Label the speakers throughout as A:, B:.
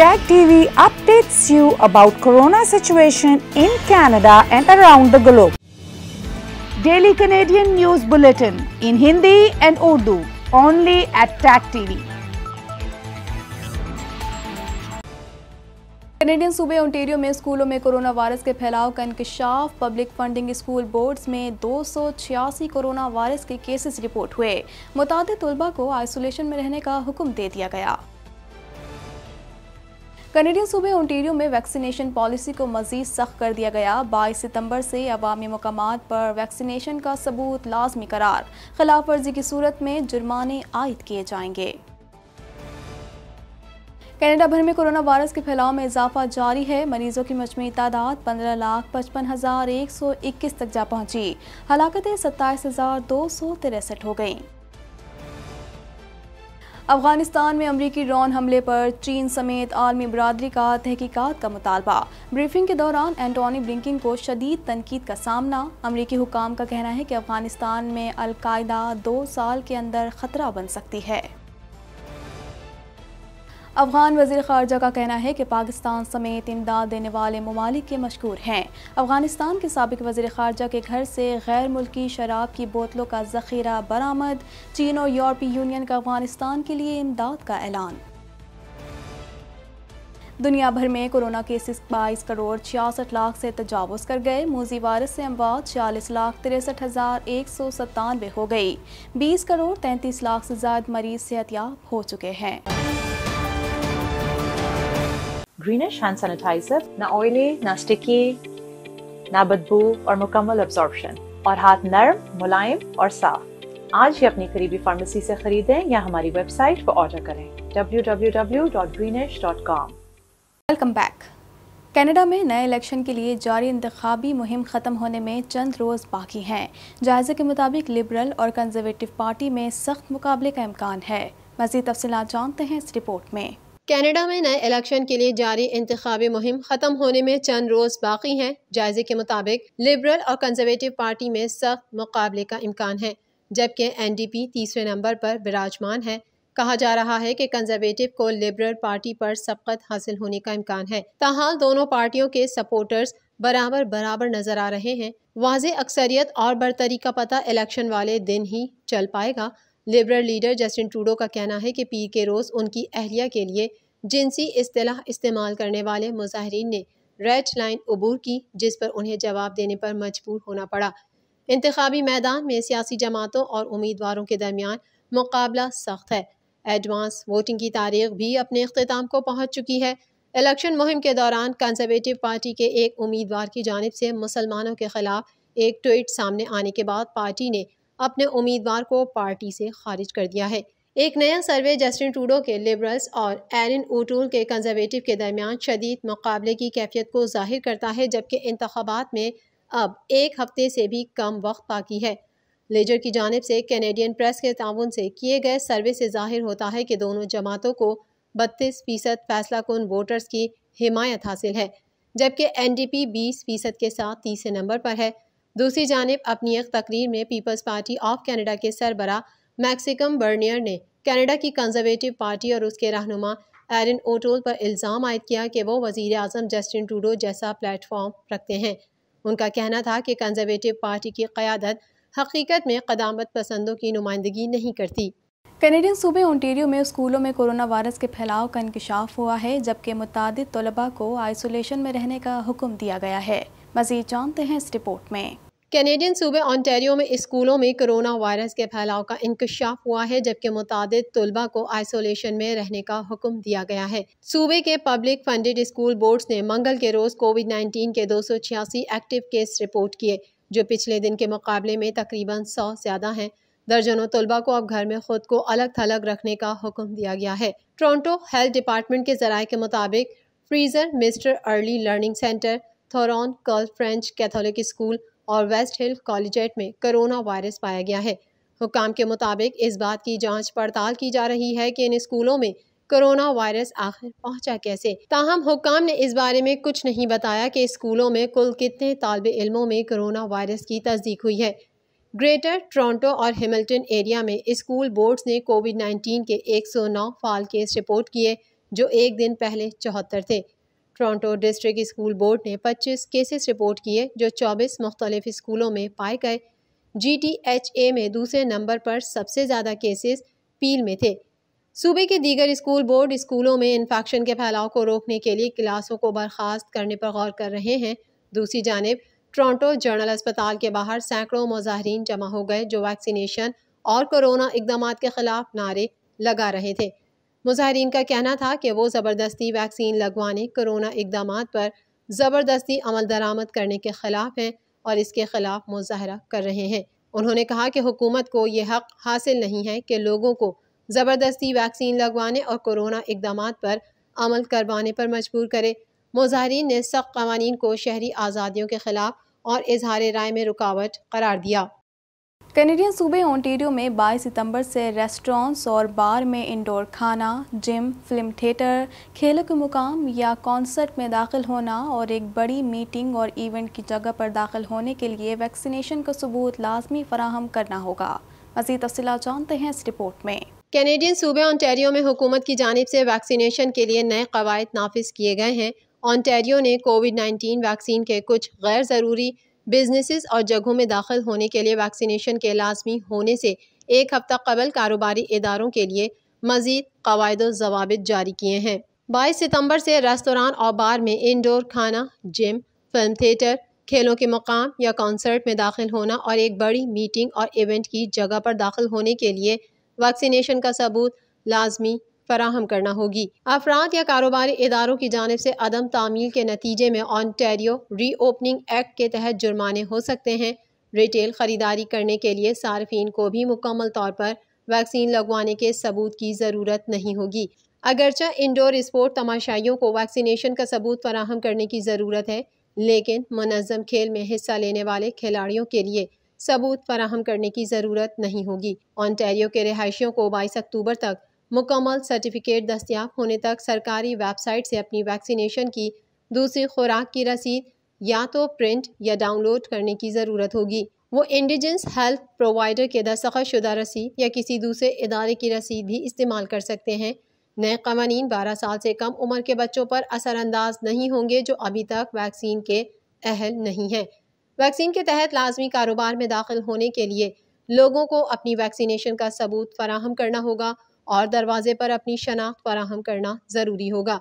A: Tag TV updates you about corona situation in Canada and around the globe. Daily Canadian News Bulletin in Hindi and Urdu only at Tag TV. Canadian सूबे Ontario में स्कूलों में corona virus के फैलाव का इंकशाफ public funding school boards में दो कोरोना वायरस के केसेस रिपोर्ट हुए मुताद तलबा को आइसोलेशन में रहने का हुक्म दे दिया गया कनेडियन सूबे ओंटेरियो में वैक्सीनेशन पॉलिसी को मजीद सख्त कर दिया गया 22 सितंबर से अवामी मकाम पर वैक्सीनेशन का सबूत लाजमी करार खिलाफ वर्जी की सूरत में जुर्माने आयद किए जाएंगे कनाडा भर में कोरोना वायरस के फैलाव में इजाफा जारी है मरीजों की मजमू तादाद पंद्रह लाख पचपन हज़ार एक सौ इक्कीस तक जा पहुंची हलाकतें सत्ताईस हज़ार दो सौ तिरसठ हो गईं अफगानिस्तान में अमरीकी ड्रोन हमले पर चीन समेत आलमी बरदरी का तहकीकत का मुतालबा ब्रीफिंग के दौरान एंटोनी ब्लिकिन को शदीद तनकीद का सामना अमरीकी हुकाम का कहना है कि अफगानिस्तान में अलकायदा दो साल के अंदर ख़तरा बन सकती है अफगान वजी खारजा का कहना है कि पाकिस्तान समेत इमदाद देने वाले ममालिक के मशहूर हैं अफगानिस्तान के सबक वजी खारजा के घर से गैर मुल्की शराब की बोतलों का जखीरा बरामद चीन और यूरोपीय यूनियन का अफगानिस्तान के लिए इमदाद का ऐलान दुनिया भर में कोरोना केसेस बाईस करोड़ छियासठ लाख से तजावज़ कर गए मोजी वायरस से अमवात छियालीस लाख तिरसठ हज़ार एक सौ सत्तानवे हो गई बीस करोड़ तैंतीस लाख से ज्यादा मरीज सेहतियाब हो चुके हैं greenish hand sanitizer, na oily, na sticky, na बदबू
B: और mukammal absorption aur haath narm, मुलायम aur saaf. Aaj hi apni kareebi pharmacy se खरीदें ya hamari website पर order kare www.greenish.com
A: Welcome back. Canada में नए इलेक्शन के लिए जारी इंतबी मुहिम ख़त्म होने में चंद रोज़ बाकी हैं जायजे के मुताबिक लिबरल और कंजर्वेटिव पार्टी में
B: सख्त मुकाबले का इम्कान है मज़ीद तफसलत जानते हैं इस रिपोर्ट में कनाडा में नए इलेक्शन के लिए जारी इंतबी मुहिम खत्म होने में चंद रोज बाकी हैं जायजे के मुताबिक लिबरल और कंजर्वेटिव पार्टी में सख्त मुकाबले का इम्कान है जबकि एन डी पी तीसरे नंबर पर विराजमान है कहा जा रहा है कि कंजर्वेटिव को लिबरल पार्टी पर सबकत हासिल होने का इम्कान है तहाल दोनों पार्टियों के सपोर्टर्स बराबर बराबर नजर आ रहे हैं वाज अक्सरियत और बरतरी का पता इलेक्शन वाले दिन ही चल पाएगा लिबरल लीडर जस्टिन ट्रूडो का कहना है कि पीर के रोज़ उनकी अहलिया के लिए जिनसी असलाह इस्तेमाल करने वाले मुजाहरीन ने रेड लाइन अबूर की जिस पर उन्हें जवाब देने पर मजबूर होना पड़ा इंतबी मैदान में सियासी जमातों और उम्मीदवारों के दरमियान मुकाबला सख्त है एडवांस वोटिंग की तारीख भी अपने अख्ताम को पहुँच चुकी है इलेक्शन मुहिम के दौरान कंजर्वेटिव पार्टी के एक उम्मीदवार की जानब से मुसलमानों के खिलाफ एक ट्वीट सामने आने के बाद पार्टी ने अपने उम्मीदवार को पार्टी से खारिज कर दिया है एक नया सर्वे जस्टिन टूडो के लिबरल्स और एरिन ओटूल के कंजर्वेटिव के दरमियान शदीद मुकाबले की कैफियत को जाहिर करता है जबकि इंतबात में अब एक हफ्ते से भी कम वक्त बाकी है लेजर की जानब से कैनेडियन प्रेस के ताउन से किए गए सर्वे से जाहिर होता है कि दोनों जमातों को बत्तीस फ़ीसद फैसला कन वोटर्स की हिमायत हासिल है जबकि एन डी पी बीस फ़ीसद के साथ तीसरे नंबर पर है दूसरी जानब अपनी एक तकरीर में पीपल्स पार्टी ऑफ कैनेडा के सरबरा मैक्सिकम बर्नियर ने कैनेडा की कंजर्वेटिव पार्टी और उसके रहनुमा एरन ओटोल पर इल्ज़ाम आयद किया कि वो वजीर अजम जस्टिन टूडो जैसा प्लेटफॉर्म रखते हैं उनका कहना था कि कंजर्वेटिव पार्टी की क़्यादत हकीकत में कदामत पसंदों की नुमाइंदगी नहीं करती
A: कैनेडियन सूबे ओंटेरियो में स्कूलों में कोरोना वायरस के फैलाव का इंकशाफ हुआ है जबकि मुतद तलबा को आइसोलेशन में रहने का हुक्म दिया गया है मजीद जानते हैं इस
B: रिपोर्ट में कैनेडियन सूबे ऑन्टेरियो में स्कूलों में कोरोना वायरस के फैलाव का इंकशाफ हुआ है जबकि मुताद तलबा को आइसोलेशन में रहने का हुक्म दिया गया है सूबे के पब्लिक फंडेड स्कूल बोर्ड्स ने मंगल के रोज़ कोविड नाइन्टीन के दो सौ छियासी एक्टिव केस रिपोर्ट किए जो पिछले दिन के मुकाबले में तकरीबन सौ ज़्यादा हैं दर्जनों तलबा को अब घर में खुद को अलग थलग रखने का हुक्म दिया गया है टोरटो हेल्थ डिपार्टमेंट के जराये के मुताबिक फ्रीज़र मिस्टर अर्ली लर्निंग सेंटर थोरॉन कर्ल फ्रेंच कैथोलिक स्कूल और वेस्ट हिल कॉलेजेट में कोरोना वायरस पाया गया है हुकाम के मुताबिक इस बात की जांच पड़ताल की जा रही है कि इन स्कूलों में कोरोना वायरस आखिर पहुंचा कैसे ताहम हुकाम ने इस बारे में कुछ नहीं बताया कि स्कूलों में कुल कितने तालब इलमों में कोरोना वायरस की तस्दीक हुई है ग्रेटर टोरंटो और हेमल्टन एरिया में स्कूल बोर्ड्स ने कोविड 19 के 109 फाल केस रिपोर्ट किए जो एक दिन पहले चौहत्तर थे टोरंटो डिस्ट्रिक्ट स्कूल बोर्ड ने 25 केसेस रिपोर्ट किए जो 24 मुख्तलिफ स्कूलों में पाए गए जी में दूसरे नंबर पर सबसे ज़्यादा केसेस पील में थे सूबे के दीगर स्कूल बोर्ड स्कूलों में इन्फेक्शन के फैलाव को रोकने के लिए क्लासों को बर्खास्त करने पर गौर कर रहे हैं दूसरी जानब टोरंटो जनरल अस्पताल के बाहर सैकड़ों मुजाहरीन जमा हो गए जो वैक्सीनेशन और कोरोना इकदाम के खिलाफ नारे लगा रहे थे मुजाहरीन का कहना था कि वो ज़बरदस्ती वैक्सीन लगवाने कोरोना इकदाम पर ज़बरदस्ती अमल दरामद करने के ख़िलाफ़ हैं और इसके ख़िलाफ़ मुजाहरा कर रहे हैं उन्होंने कहा कि हुकूमत को ये हक़ हासिल नहीं है कि लोगों को ज़बरदस्ती वैक्सीन लगवाने और कोरोना इकदाम पर अमल करवाने पर मजबूर करे मुजाहरीन ने सख्त कवानीन को शहरी आज़ादियों के ख़िलाफ़ और इजहार राय में रुकावट करार दिया कैनेडियन सूबे ओंटेरियो में 22 सितंबर
A: से रेस्टोरेंट्स और बार में इंडोर खाना जिम फिल्म थिएटर खेलों के मुकाम या कॉन्सर्ट में दाखिल होना और एक बड़ी मीटिंग और इवेंट की जगह पर दाखिल होने के लिए वैक्सीनेशन का सबूत लाजमी फराहम करना होगा मजीद तफसी जानते हैं
B: इस रिपोर्ट में कैनेडियन सूबे ऑन्टेरियो में हुकूमत की जानब से वैक्सीनेशन के लिए नए कवायद नाफिज किए गए हैं ऑन्टेरियो ने कोविड नाइन्टीन वैक्सीन के कुछ गैर ज़रूरी बिजनेसेस और जगहों में दाखिल होने के लिए वैक्सीनेशन के लाजमी होने से एक हफ्ता कबल कारोबारी इदारों के लिए मजीद कवायद जवाब जारी किए हैं बाईस सितम्बर से रेस्तरान और बार में इनडोर खाना जिम फिल्म थिएटर खेलों के मकाम या कॉन्सर्ट में दाखिल होना और एक बड़ी मीटिंग और इवेंट की जगह पर दाखिल होने के लिए वैक्सीनेशन का सबूत लाजमी फराहम करना होगी अफराद या कारोबारी इदारों की जानब से अदम तामील के नतीजे में ऑनटेरियो री ओपनिंग एक्ट के तहत जुर्माने हो सकते हैं रिटेल ख़रीदारी करने के लिए सार्फिन को भी मुकम्मल तौर पर वैक्सीन लगवाने के सबूत की ज़रूरत नहीं होगी अगरचे इंडोर स्पोर्ट तमाशाइयों को वैक्सीनेशन का सबूत फराहम करने की ज़रूरत है लेकिन मनज़म खेल में हिस्सा लेने वाले खिलाड़ियों के लिए सबूत फराहम करने की ज़रूरत नहीं होगी ऑनटेरियो के रिहायशियों को बाईस अक्टूबर तक मुकम्मल सर्टिफिकेट दस्तियाब होने तक सरकारी वेबसाइट से अपनी वैक्सीनेशन की दूसरी खुराक की रसीद या तो प्रिंट या डाउनलोड करने की ज़रूरत होगी वो इंडिजेंस हेल्थ प्रोवाइडर के दस्तखत शुदा रसीद या किसी दूसरे इदारे की रसीद भी इस्तेमाल कर सकते हैं नए कवानीन बारह साल से कम उम्र के बच्चों पर असरानंदाज नहीं होंगे जो अभी तक वैक्सीन के अहल नहीं हैं वैक्सीन के तहत लाजमी कारोबार में दाखिल होने के लिए लोगों को अपनी वैक्सीनेशन का सबूत फराहम करना होगा और दरवाजे पर अपनी शनाख्त फराहम करना ज़रूरी होगा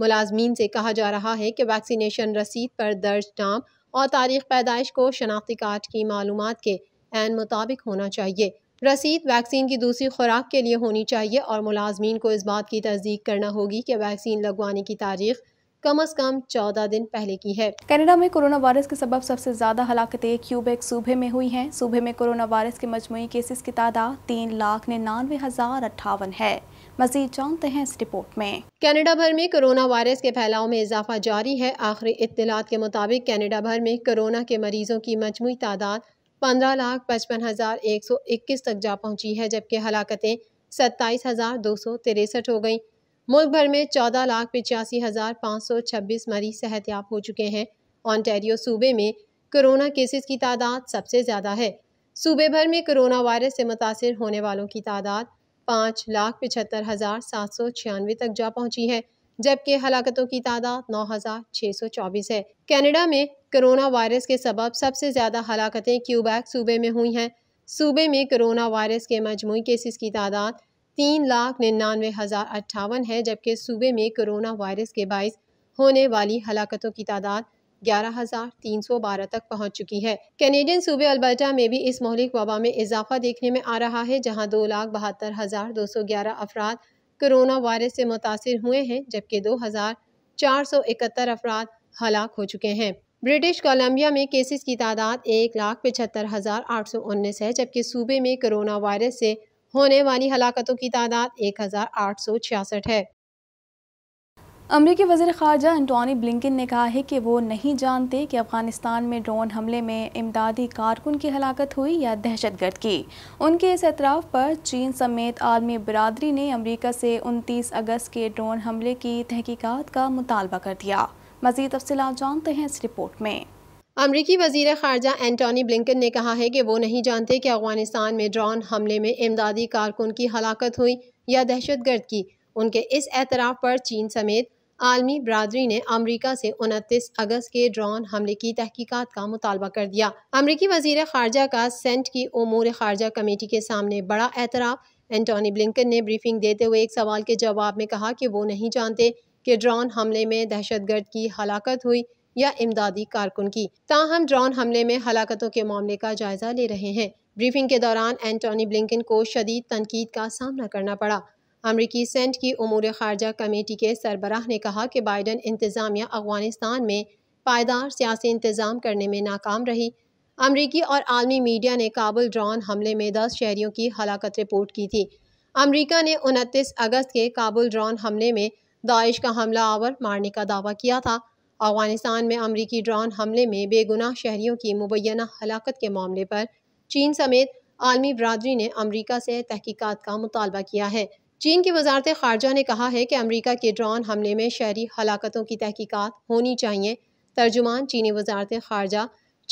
B: मुलाजमीन से कहा जा रहा है कि वैक्सीनेशन रसीद पर दर्ज नाम और तारीख पैदाइश को शनाख्ती कार्ड की मालूम के एन मुताबिक होना चाहिए रसीद वैक्सीन की दूसरी खुराक के लिए होनी चाहिए और मुलाजमीन को इस बात की तस्दीक करना होगी कि वैक्सीन लगवाने की तारीख कम अज कम चौदह दिन पहले की है कनाडा में कोरोना वायरस के सबब सबसे ज्यादा
A: हलाकतें क्यूबेक सूबे में हुई हैं सूबे में कोरोना वायरस के मजमू केसेस की तादाद तीन लाख
B: निन्यानवे हजार अट्ठावन है मजीद जानते हैं इस रिपोर्ट में कनाडा भर में कोरोना वायरस के फैलाव में इजाफा जारी है आखिरी इतलात के मुताबिक कैनेडा भर में कोरोना के मरीजों की मजमू तादाद पंद्रह लाख पचपन हजार एक सौ इक्कीस तक जा पहुंची है जबकि हलाकतें सत्ताईस हजार दो सौ तिरसठ हो गयी मुल्क भर में चौदह लाख पिचासी हज़ार पाँच सौ छब्बीस मरीज सेहतियाब हो चुके हैं ऑनटेरियो सूबे में कोरोना केसेस की तादाद सबसे ज़्यादा है सूबे भर में कोरोना वायरस से मुतासर होने वालों की तादाद पाँच लाख पचहत्तर हज़ार सात सौ छियानवे तक जा पहुँची है जबकि हलाकतों की तादाद नौ हज़ार छः सौ चौबीस है कैनेडा में कोरोना वायरस के सबब सबसे ज़्यादा हलाकतें क्यूबैक सूबे में हुई हैं सूबे में कोरोना वायरस के मजमू केसेस की तादाद तीन लाख निन्यानवे हज़ार अट्ठावन है जबकि सूबे में कोरोना वायरस के बायस होने वाली हलाकतों की तादाद ग्यारह हज़ार तीन सौ बारह तक पहुँच चुकी है कैनेडियन सूबे अल्बर्टा में भी इस मौलिक वबा में इजाफा देखने में आ रहा है जहाँ दो लाख बहत्तर हज़ार दो सौ ग्यारह अफराद कोरोना वायरस से मुतासर हुए हैं जबकि दो हज़ार चार सौ इकहत्तर अफराद हलाक हो चुके हैं ब्रिटिश कोलम्बिया में केसेस की तादाद एक लाख पचहत्तर हज़ार आठ सौ उन्नीस है जबकि सूबे में कोरोना वायरस से होने वाली हलाकतों की तादाद एक हज़ार आठ सौ छियासठ है अमरीकी
A: वजीर खारजा एंटोनी ब्लिंकिन ने कहा है कि वो नहीं जानते कि अफगानिस्तान में ड्रोन हमले में इमदादी कारकुन की हलाकत हुई या दहशत गर्द की उनके इस एतराफ़ पर चीन समेत आलमी बरदरी ने अमरीका से 29 अगस्त के ड्रोन हमले की तहकीकात
B: का मुतालबा कर दिया मज़ीद तफसलत जानते हैं इस रिपोर्ट में अमरीकी वजीर खारजा एंटोनी ब्लिंकन ने कहा है कि वो नहीं जानते कि अफगानिस्तान में ड्रोन हमले में इमदादी कारकुन की हलाकत हुई या दहशत गर्द की उनके इस एतराफ़ पर चीन समेत आलमी बरदरी ने अमरीका से उनतीस अगस्त के ड्रोन हमले की तहकीकत का मुतालबा कर दिया अमरीकी वजीर खारजा का सेंट की उमूर खारजा कमेटी के सामने बड़ा एतराफ़ एंटोनी ब्लिकन ने ब्रीफिंग देते हुए एक सवाल के जवाब में कहा कि वो नहीं जानते कि ड्रोन हमले में दहशत गर्द की हलाकत हुई या इमदादी कारकुन की ताहम ड्रोन हमले में हलाकतों के मामले का जायजा ले रहे हैं ब्रीफिंग के दौरान एंटोनी ब्लिंकन को शदीद तनकीद का सामना करना पड़ा अमरीकी सेंट की उमूर खारजा कमेटी के सरबराह ने कहा कि बाइडन इंतज़ामिया अफगानिस्तान में पायदार सियासी इंतज़ाम करने में नाकाम रही अमरीकी और आलमी मीडिया ने काबुल ड्रोन हमले में दस शहरीों की हलाकत रिपोर्ट की थी अमरीका ने उनतीस अगस्त के काबुल ड्रोन हमले में दाइश का हमला आवर मारने का दावा किया था अफगानिस्तान में अमरीकी ड्रोन हमले में बेगुनाह शहरियों की मुबैना हलाकत के मामले पर चीन समेत आलमी बरदरी ने अमरीका से तहकीकात का मुतालबा किया है चीन की वजारत खारजा ने कहा है कि अमरीका के ड्रोन हमले में शहरी हलाकतों की तहकीकात होनी चाहिए तर्जुमान चीनी वजारत खारजा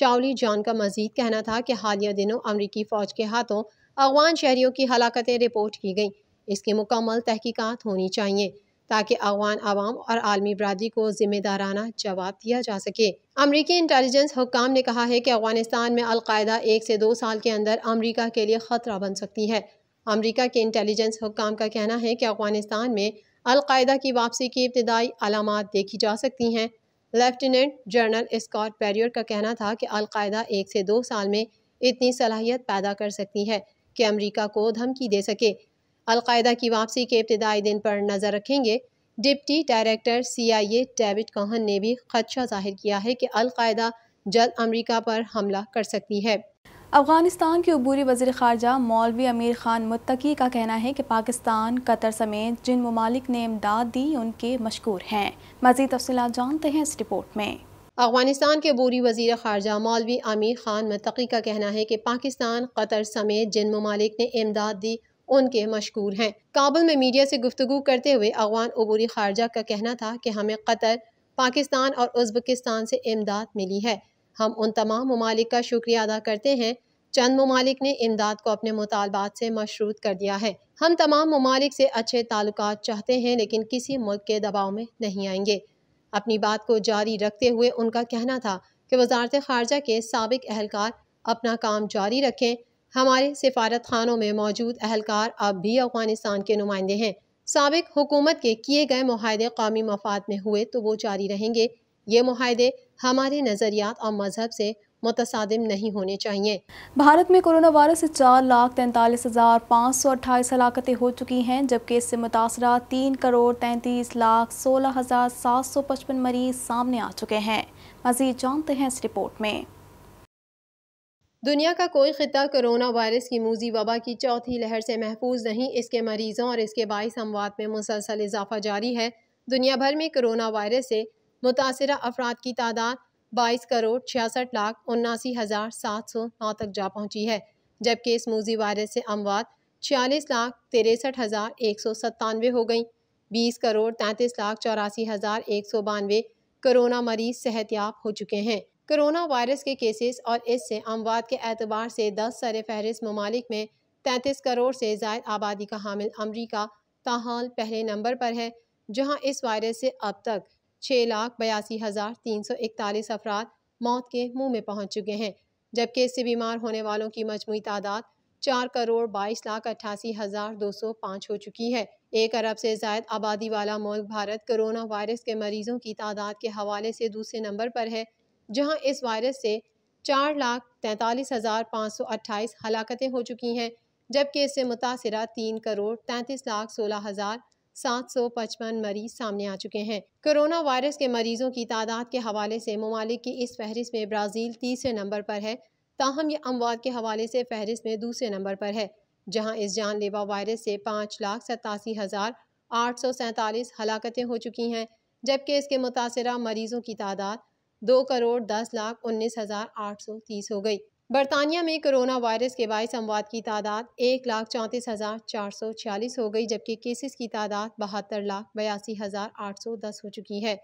B: चावली जॉन का मजीद कहना था कि हालिया दिनों अमरीकी फ़ौज के हाथों अफगान शहरियों की हलाकतें रिपोर्ट की गई इसकी मुकम्मल तहकीकात होनी चाहिए ताकि अवान आवाम और आलमी बरदरी को ज़िम्मेदाराना जवाब दिया जा सके अमरीकी इंटेलिजेंस हुकाम ने कहा है कि अफगानिस्तान में अलकायदा एक से दो साल के अंदर अमरीका के लिए ख़तरा बन सकती है अमरीका के इंटेलिजेंस हुकाम का कहना है कि अफगानिस्तान में अलकायदा की वापसी की इब्तदाई अलामत देखी जा सकती हैं लेफ्टिनेंट जनरल स्कॉट पैरियर का कहना था कि अलकायदा एक से दो साल में इतनी सलाहियत पैदा कर सकती है कि अमरीका को धमकी दे सके अलकायदा की वापसी के इब्तदाई दिन पर नज़र रखेंगे deputy director C I A David Cohen ने भी खदशा जाहिर किया है कि अलकायदा जल्द अमरीका पर हमला कर सकती है अफगानिस्तान के अबूरी वजी खारजा मौलवी अमीर खान मुत्तकी
A: का कहना है कि पाकिस्तान कतर समेत जिन ममालिक ने इमदाद दी उनके मशहूर हैं मजीद तफसी जानते हैं इस रिपोर्ट में
B: अफगानिस्तान के बूरी वजीर खारजा मौलवी आमिर खान मतकी का कहना है कि पाकिस्तान कतर समेत जिन ममालिक ने इमदाद दी उनके मशहूर हैं काबुल में मीडिया से गुफ्तु करते हुए अवान अबूरी खारजा का कहना था कि हमें कतर पाकिस्तान और उज्बकिस्तान से इमदाद मिली है हम उन तमाम ममालिक का शुक्रिया अदा करते हैं चंद ममालिक ने इमदाद को अपने मुतालबात से मशरूत कर दिया है हम तमाम ममालिक से अच्छे ताल्लुक चाहते हैं लेकिन किसी मुल्क के दबाव में नहीं आएंगे अपनी बात को जारी रखते हुए उनका कहना था कि वजारत खारजा के सबक अहलकार अपना काम जारी रखें हमारे सिफारत खानों में मौजूद अहलकार अब भी अफगानिस्तान के नुमाइंदे हैं सबक हुकूमत के किए गए माहदे कौमी मफाद में हुए तो वो जारी रहेंगे ये माहदे हमारे नज़रियात और मजहब से मुतसादम नहीं होने चाहिए भारत में कोरोना वायरस से चार लाख तैंतालीस हज़ार पाँच सौ अट्ठाईस
A: हलाकतें हो चुकी हैं जबकि इससे मुतासर तीन करोड़ तैंतीस लाख सोलह हज़ार सात सौ पचपन मरीज सामने आ चुके हैं मजीद जानते हैं इस रिपोर्ट में
B: दुनिया का कोई ख़िता कोरोना वायरस की मूजी वबा की चौथी लहर से महफूज नहीं इसके मरीज़ों और इसके बाईस अमवात में मुसलसल इजाफा जारी है दुनिया भर में कोरोना वायरस से मुतासर अफराद की तादाद बाईस करोड़ छियासठ लाख उन्नासी हज़ार सात सौ नौ तक जा पहुँची है जबकि इस मूजी वायरस से अमवात छियालीस लाख तिरसठ हज़ार एक सौ सत्तानवे हो गई बीस करोड़ तैंतीस लाख चौरासी हज़ार एक सौ बानवे कोरोना मरीज सेहतियाब हो चुके हैं कोरोना वायरस के केसेस और इससे अमवात के एतबार से दस सर फहरिस्त ममालिक में तैंतीस करोड़ से जायद आबादी का हामिल अमरीका ताहाल पहले नंबर पर है जहाँ इस वायरस से अब तक छः लाख बयासी हज़ार तीन सौ इकतालीस अफराद मौत के मुँह में पहुँच चुके हैं जबकि इससे बीमार होने वालों की मजमू तादाद चार करोड़ बाईस लाख अट्ठासी हज़ार दो सौ पाँच हो चुकी है एक अरब से जायद आबादी वाला मुल्क भारत कोरोना वायरस के मरीजों की तादाद के हवाले से दूसरे नंबर पर है जहां इस वायरस से चार लाख तैंतालीस हज़ार पाँच सौ अट्ठाईस हलाकतें हो चुकी हैं जबकि इससे मुतासर तीन करोड़ तैंतीस लाख सोलह हज़ार सात सौ पचपन मरीज सामने आ चुके हैं कोरोना वायरस के मरीजों की तादाद के हवाले से ममालिक की इस फहरिस्त में ब्राज़ील तीसरे नंबर पर है ताहम यह अमवात के हवाले से फहरिस्त में दूसरे नंबर पर है जहाँ इस जानलेवा वायरस से पाँच लाख सतासी हज़ार आठ सौ सैंतालीस हलाकतें हो चुकी हैं जबकि इसके मुतासर मरीजों की तादाद दो करोड़ दस लाख उन्नीस हज़ार आठ सौ तीस हो गई बरतानिया में कोरोना वायरस के बाईस अमवात की तादाद एक लाख चौंतीस हज़ार चार सौ छियालीस हो गई जबकि केसेस की तादाद बहत्तर लाख बयासी हज़ार आठ सौ दस हो चुकी है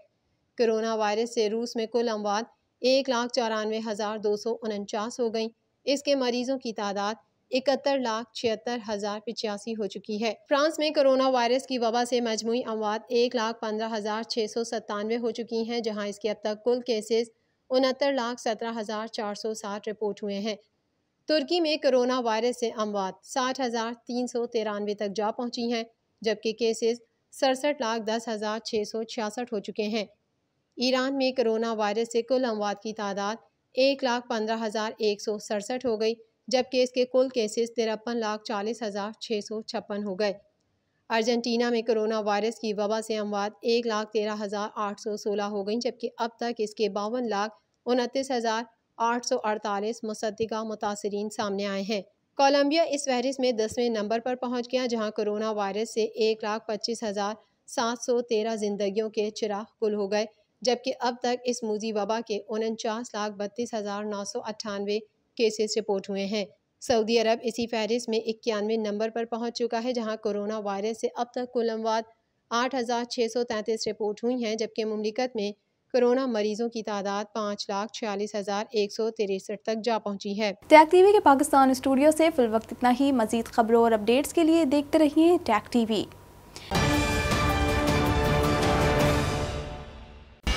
B: कोरोना वायरस से रूस में कुल अमवात एक लाख चौरानवे हज़ार दो सौ उनचास हो गई इसके मरीज़ों की तादाद इकहत्तर लाख छिहत्तर हजार पिचासी हो चुकी है फ्रांस में कोरोना वायरस की वबा से मजमू अमवात एक लाख पंद्रह हजार छः सौ सत्तानवे हो चुकी हैं जहाँ इसके अब तक कुल केसेस उनहत्तर लाख सत्रह हजार चार सौ साठ रिपोर्ट हुए हैं तुर्की में कोरोना वायरस से अमवात साठ हजार तीन सौ तिरानवे तक जा पहुंची हैं जबकि केसेस सड़सठ लाख दस हजार छः सौ छियासठ हो चुके हैं ईरान में कोरोना वायरस से कुल अमवात की तादाद एक लाख पंद्रह हजार एक सौ सड़सठ हो गई जबकि इसके कुल केसेस तिरपन लाख चालीस हज़ार छः सौ छप्पन हो गए अर्जेंटीना में कोरोना वायरस की वबा से अमवात एक लाख तेरह हज़ार आठ सौ सोलह हो गई जबकि अब तक इसके बावन लाख उनतीस हज़ार आठ सौ अड़तालीस मुसदा मुतासरीन सामने आए हैं कोलंबिया इस फहरिस्त में दसवें नंबर पर पहुंच गया जहां कोरोना वायरस से एक लाख पच्चीस हज़ार सात सौ तेरह जिंदगियों के चिराग गुल हो गए जबकि अब तक इस मूजी वबा के उनचास लाख बत्तीस हज़ार नौ सौ अट्ठानवे केसेस रिपोर्ट हुए हैं सऊदी अरब इसी फहरिस्त में इक्यानवे नंबर पर पहुंच चुका है जहां कोरोना वायरस से अब तक कुल अमवात आठ हज़ार सौ रिपोर्ट हुई हैं जबकि ममलिकत में कोरोना मरीजों की तादाद पाँच लाख छियालीस हजार एक सौ तिरसठ तक जा पहुंची है
A: टी टीवी के पाकिस्तान स्टूडियो से फिल वक्त इतना ही मजीद खबरों और अपडेट्स के लिए देखते रहिए टैक टीवी